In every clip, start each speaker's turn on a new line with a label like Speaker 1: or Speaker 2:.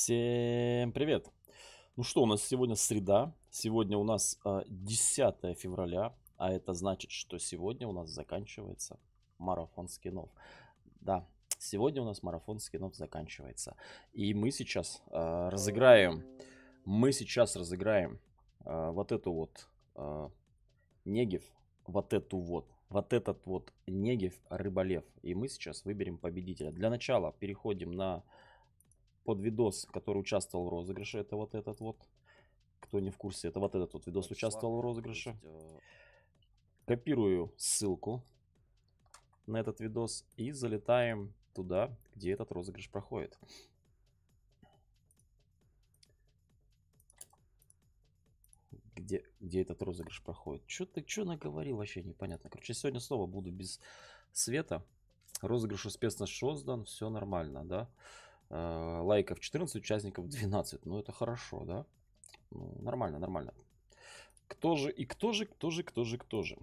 Speaker 1: Всем привет! Ну что, у нас сегодня среда. Сегодня у нас 10 а, февраля, а это значит, что сегодня у нас заканчивается марафон скинов. Да, сегодня у нас марафон скинов заканчивается. И мы сейчас э, разыграем, мы сейчас разыграем э, вот эту вот э, Негев, вот эту вот вот этот вот Негев Рыболев. И мы сейчас выберем победителя. Для начала переходим на под видос, который участвовал в розыгрыше. Это вот этот вот. Кто не в курсе, это вот этот вот видос участвовал в розыгрыше. Э, Копирую ссылку на этот видос и залетаем туда, где этот розыгрыш проходит. где, где этот розыгрыш проходит. Что ты что наговорил, вообще непонятно. Короче, сегодня снова буду без света. Розыгрыш успешно создан, все нормально, да? Э, лайков 14, участников 12. Ну, это хорошо, да? Ну, нормально, нормально. Кто же, и кто же, кто же, кто же, кто же?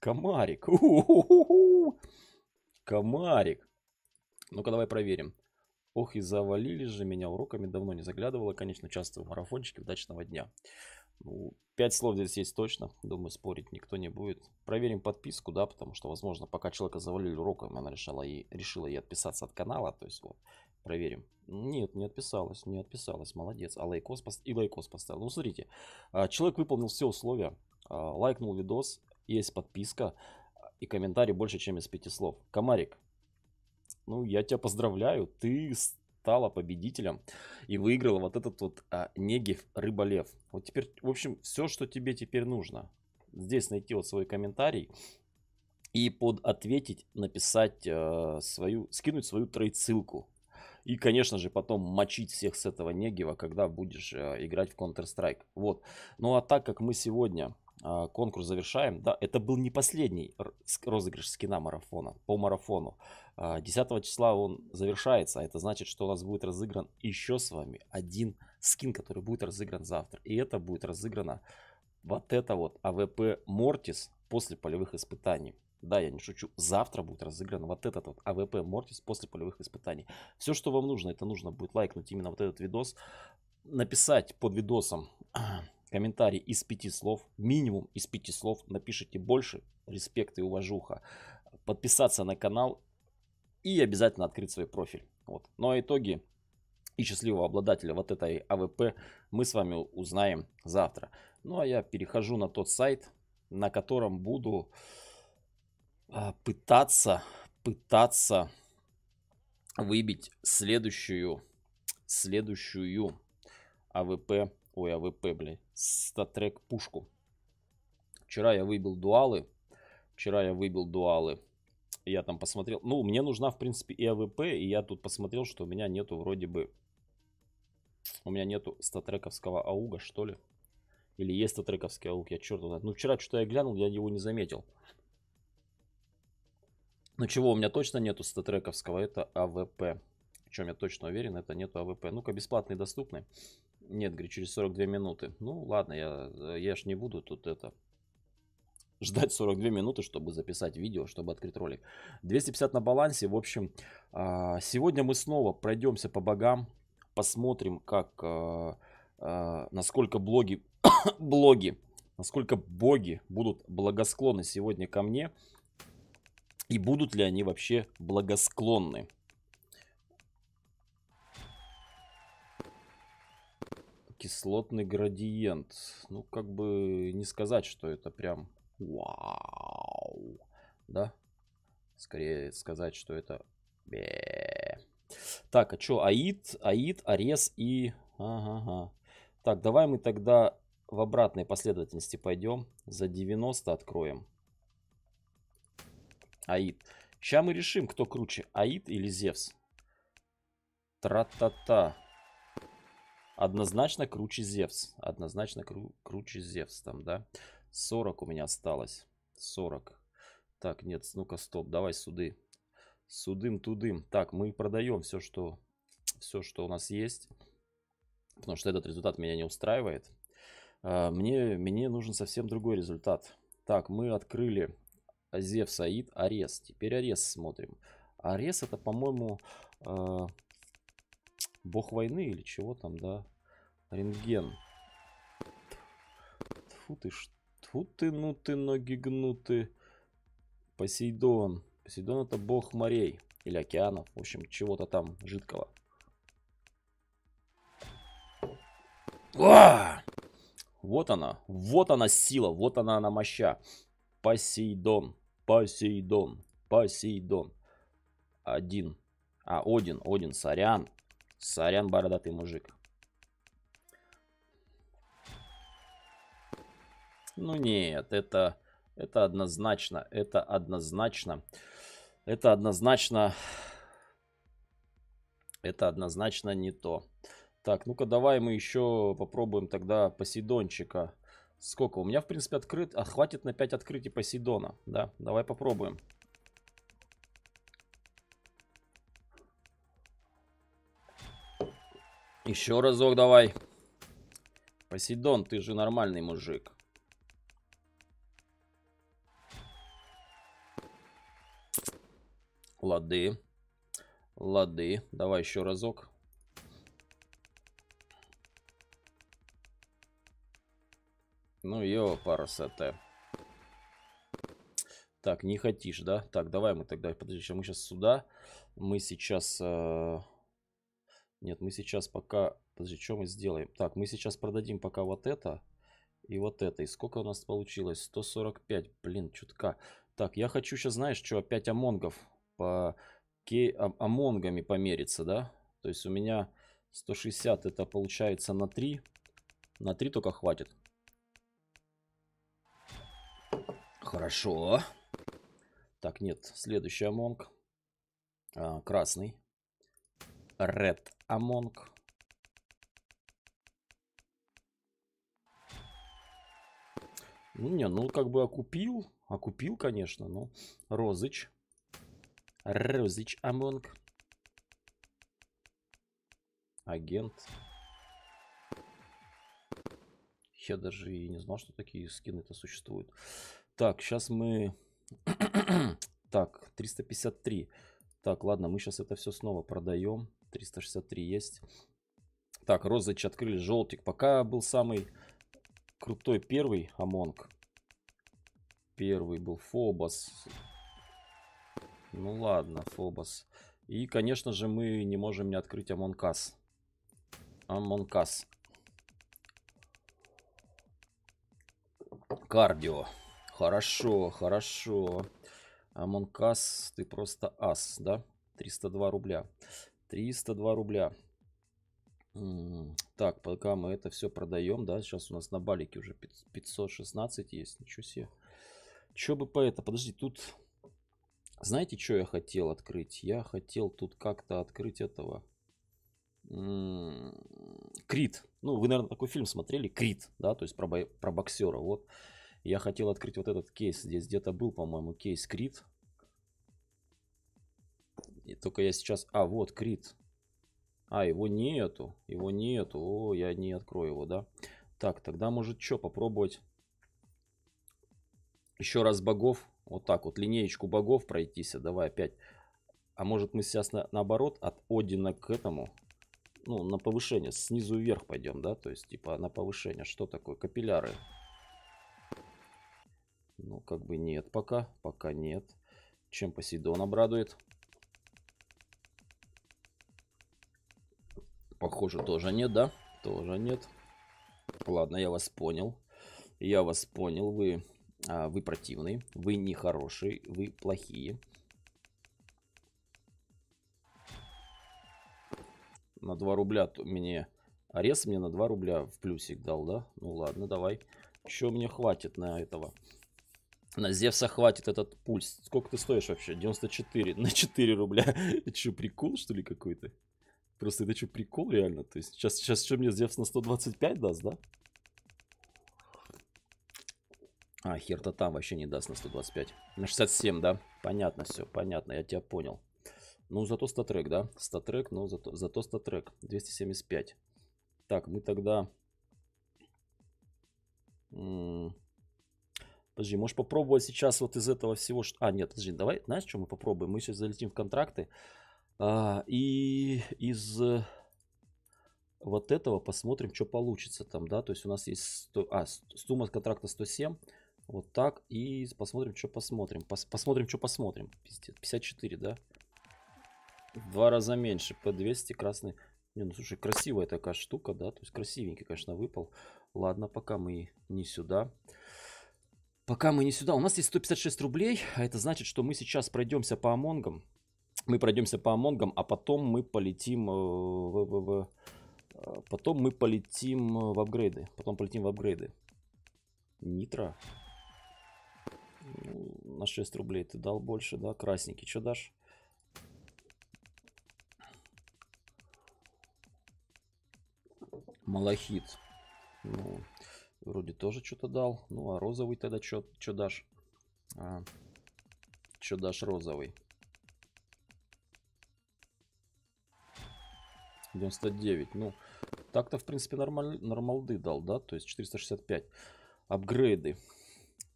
Speaker 1: Комарик. У -у -у Комарик. Ну-ка, давай проверим. Ох, и завалили же меня уроками. Давно не заглядывала, конечно, часто в марафончике. Удачного дня. Ну, пять слов здесь есть точно. Думаю, спорить никто не будет. Проверим подписку, да, потому что, возможно, пока человека завалили уроком, она решила и решила и отписаться от канала. То есть вот, проверим. Нет, не отписалась, не отписалась. Молодец. А лайкос пост... и лайкос поставил. Ну, смотрите, а, человек выполнил все условия, а, лайкнул видос, есть подписка и комментарий больше, чем из пяти слов. Комарик, ну, я тебя поздравляю, ты стала победителем и выиграла вот этот вот а, Негев Рыболев. Вот теперь, в общем, все, что тебе теперь нужно, здесь найти вот свой комментарий и под ответить написать э, свою, скинуть свою ссылку И, конечно же, потом мочить всех с этого негива когда будешь э, играть в Counter-Strike. Вот. Ну а так как мы сегодня а, конкурс завершаем. Да, это был не последний розыгрыш скина марафона по марафону. 10 а, числа он завершается, а это значит, что у нас будет разыгран еще с вами один скин, который будет разыгран завтра. И это будет разыграно вот это вот АВП Мортис после полевых испытаний. Да, я не шучу. Завтра будет разыгран вот этот вот АВП Мортис после полевых испытаний. Все, что вам нужно, это нужно будет лайкнуть именно вот этот видос, написать под видосом комментарий из пяти слов, минимум из пяти слов, напишите больше, респект и уважуха, подписаться на канал и обязательно открыть свой профиль. Вот. Ну а итоги и счастливого обладателя вот этой АВП мы с вами узнаем завтра. Ну а я перехожу на тот сайт, на котором буду а, пытаться, пытаться выбить следующую, следующую АВП Ой, АВП, блин. Статрек пушку. Вчера я выбил дуалы. Вчера я выбил дуалы. Я там посмотрел. Ну, мне нужна, в принципе, и АВП. И я тут посмотрел, что у меня нету вроде бы... У меня нету статрековского ауга, что ли. Или есть статрековский ауг, я черт знает. Ну, вчера что-то я глянул, я его не заметил. Ну, чего у меня точно нету статрековского, это АВП. В чем я точно уверен, это нету АВП. Ну-ка, бесплатные доступны. Нет, говорит, через 42 минуты. Ну, ладно, я, я ж не буду тут это ждать 42 минуты, чтобы записать видео, чтобы открыть ролик. 250 на балансе. В общем, а, сегодня мы снова пройдемся по богам, посмотрим, как, а, а, насколько блоги, блоги, насколько боги будут благосклонны сегодня ко мне и будут ли они вообще благосклонны. кислотный градиент. Ну, как бы не сказать, что это прям вау, да? Скорее сказать, что это... Так, а что, аид, аид, арес и... Ага, ага. Так, давай мы тогда в обратной последовательности пойдем. За 90 откроем. Аид. Сейчас мы решим, кто круче, Аид или Зевс. Тра-та-та. Однозначно круче Зевс. Однозначно кру круче Зевс там, да. 40 у меня осталось. 40. Так, нет, ну-ка, стоп, давай суды. Судым-тудым. Так, мы продаем все, что, все, что у нас есть. Потому что этот результат меня не устраивает. А, мне, мне нужен совсем другой результат. Так, мы открыли Зев Саид, Арес. Теперь Арес смотрим. Арес это, по-моему, а, бог войны или чего там, да? Рентген. Тьфу ты, тьфу ты, ну ты, ноги гнуты. Посейдон. Посейдон это бог морей или океанов. В общем, чего-то там жидкого.
Speaker 2: А!
Speaker 1: Вот она, вот она сила, вот она она моща. Посейдон, Посейдон, Посейдон. Один. А, Один, Один, сорян. Сорян, бородатый мужик. Ну нет, это, это однозначно, это однозначно, это однозначно, это однозначно не то. Так, ну-ка давай мы еще попробуем тогда Посейдончика. Сколько? У меня, в принципе, открыт... А, хватит на 5 открытий Посейдона. Да, давай попробуем. Еще разок давай. Посейдон, ты же нормальный мужик. Лады. Лады. Давай еще разок. Ну, ее пара сета. Так, не хотишь, да? Так, давай мы тогда... Подожди, мы сейчас сюда. Мы сейчас... Э... Нет, мы сейчас пока... Подожди, что мы сделаем? Так, мы сейчас продадим пока вот это и вот это. И сколько у нас получилось? 145. Блин, чутка. Так, я хочу сейчас, знаешь, что, опять амонгов по кей... А, амонгами помериться, да? То есть у меня 160 это получается на 3. На 3 только хватит. Хорошо. Так, нет, следующий амонг. А, красный. Red Among. Ну, не, ну, как бы окупил. Окупил, конечно, но розыч. Розич Амонг. Агент. Я даже и не знал, что такие скины-то существуют. Так, сейчас мы... так, 353. Так, ладно, мы сейчас это все снова продаем. 363 есть. Так, розыч открыли, желтик. Пока был самый крутой первый Амонг. Первый был Фобос. Ну ладно, Фобос. И, конечно же, мы не можем не открыть Амонкас. Амонкас. Кардио. Хорошо, хорошо. Амонкас, ты просто ас, да? 302 рубля. 302 рубля. М-м-м. Так, пока мы это все продаем, да, сейчас у нас на балике уже 516 есть, ничего себе. Че бы по это, подожди, тут знаете, что я хотел открыть? Я хотел тут как-то открыть этого. Крит. Ну, вы, наверное, такой фильм смотрели, Крит, да, то есть про, бо... про боксера. Вот я хотел открыть вот этот кейс. Здесь где-то был, по-моему, кейс Крит. И только я сейчас... А, вот Крит. А, его нету. Его нету. О, я не открою его, да? Так, тогда может что, попробовать еще раз богов вот так вот, линеечку богов пройтись, давай опять. А может мы сейчас на, наоборот от Одина к этому, ну, на повышение, снизу вверх пойдем, да? То есть, типа, на повышение. Что такое? Капилляры. Ну, как бы нет пока, пока нет. Чем Посейдон обрадует? Похоже, тоже нет, да? Тоже нет. Ладно, я вас понял. Я вас понял, вы а, вы противный, вы нехороший, вы плохие. На 2 рубля мне... Арест мне на 2 рубля в плюсик дал, да? Ну ладно, давай. Еще мне хватит на этого. На Зевса хватит этот пульс. Сколько ты стоишь вообще? 94. На 4 рубля. Это что, прикол, что ли, какой-то? Просто это что, прикол реально? То есть сейчас, сейчас что мне Зевс на 125 даст, да? А, хер-то там вообще не даст на 125. На 67, да? Понятно все, понятно, я тебя понял. Ну, зато статрек, да? Статрек, но зато, зато статрек. 275. Так, мы тогда... М -м подожди, может попробовать сейчас вот из этого всего... А, нет, подожди, давай, знаешь, что мы попробуем? Мы сейчас залетим в контракты. А, и из вот этого посмотрим, что получится там, да? То есть у нас есть... 100... А, сумма контракта 107. Вот так. И посмотрим, что посмотрим. Пос посмотрим, что посмотрим. Пиздец. 54, да? В два раза меньше. P200 красный. Не, ну слушай, красивая такая штука, да? То есть красивенький, конечно, выпал. Ладно, пока мы не сюда. Пока мы не сюда. У нас есть 156 рублей. А это значит, что мы сейчас пройдемся по Амонгам. Мы пройдемся по Амонгам, а потом мы полетим э, в... в, в э, потом мы полетим э, в апгрейды. Потом полетим в апгрейды. Нитро. На 6 рублей ты дал больше, да? Красненький, что дашь? Малахит. Ну, вроде тоже что-то дал. Ну, а розовый тогда что дашь? А, что дашь розовый? 99. Ну, так-то, в принципе, нормаль... нормалды дал, да? То есть 465. Апгрейды.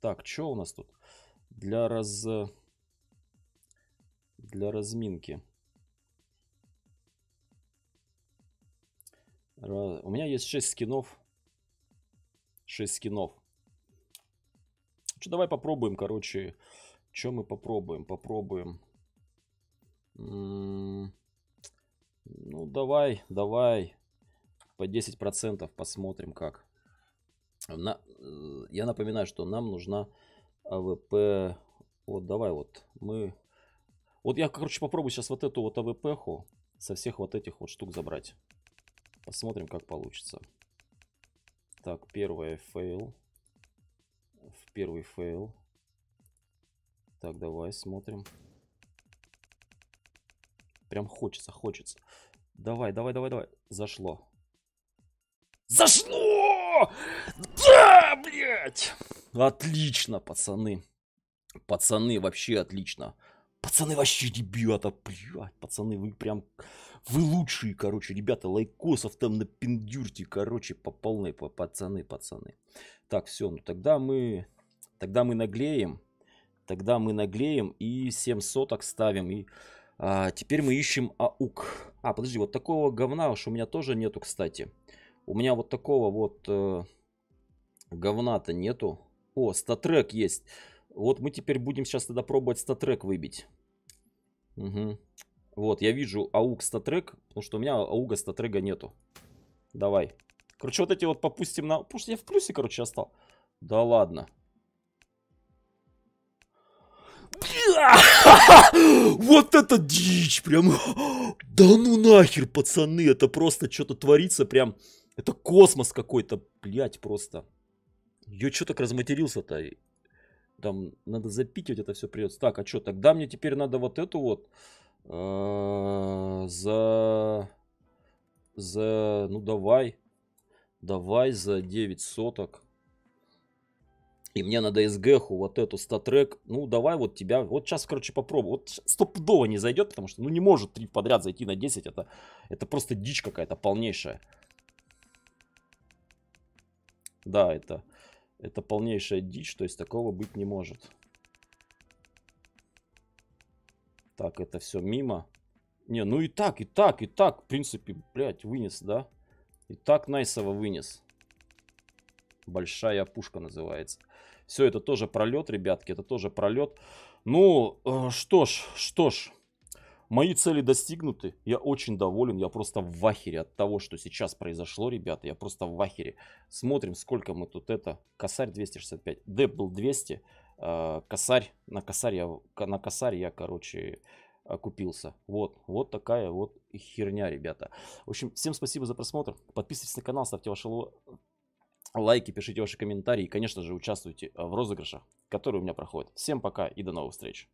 Speaker 1: Так, что у нас тут? для, раз... для разминки. Раз... У меня есть 6 скинов. 6 скинов. Что, давай попробуем, короче. Что мы попробуем? Попробуем. М-м, ну, давай, давай. По 10% посмотрим как. На... Э, я напоминаю, что нам нужна АВП. Вот, давай вот. Мы... Вот я, короче, попробую сейчас вот эту вот АВП-ху со всех вот этих вот штук забрать. Посмотрим, как получится. Так, первое фейл. В первый фейл. Так, давай смотрим. Прям хочется, хочется. Давай, давай, давай, давай. Зашло. Зашло! Да, блядь! Ну, отлично, пацаны. Пацаны, вообще отлично. Пацаны, вообще, ребята, блядь, пацаны, вы прям, вы лучшие, короче, ребята, лайкосов там на пиндюрте, короче, по полной, по пацаны, пацаны. Так, все, ну тогда мы, тогда мы наглеем, тогда мы наглеем и 7 соток ставим, и а, теперь мы ищем аук. А, подожди, вот такого говна уж у меня тоже нету, кстати. У меня вот такого вот э, говна-то нету. О, статрек есть. Вот мы теперь будем сейчас тогда пробовать статрек выбить. Угу. Вот, я вижу аук статрек, потому что у меня ауга статрега нету. Давай. Короче, вот эти вот попустим на... Потому что я в плюсе, короче, остал. Да ладно. Вот это дичь, прям. Да ну нахер, пацаны, это просто что-то творится, прям. Это космос какой-то, блядь, просто. Я что так разматерился-то? Там надо запикивать это все придется. Так, а что, тогда мне теперь надо вот эту вот э, за... За... Ну давай. Давай за 9 соток. И мне надо СГХу вот эту статрек. Ну, давай вот тебя. Вот сейчас, короче, попробую. Вот стопудово не зайдет, потому что, ну, не может 3 подряд зайти на 10. Это, это просто дичь какая-то полнейшая. Да, это это полнейшая дичь, то есть такого быть не может. Так, это все мимо. Не, ну и так, и так, и так, в принципе, блядь, вынес, да? И так Найсова вынес. Большая пушка называется. Все, это тоже пролет, ребятки, это тоже пролет. Ну, э, что ж, что ж. Мои цели достигнуты. Я очень доволен. Я просто в вахере от того, что сейчас произошло, ребята. Я просто в вахере. Смотрим, сколько мы тут это. Косарь 265. Деп был 200. Э, косарь. На косарь я, на косарь я короче, купился. Вот, вот такая вот херня, ребята. В общем, всем спасибо за просмотр. Подписывайтесь на канал, ставьте ваши лайки, пишите ваши комментарии и, конечно же, участвуйте в розыгрышах, которые у меня проходят. Всем пока и до новых встреч.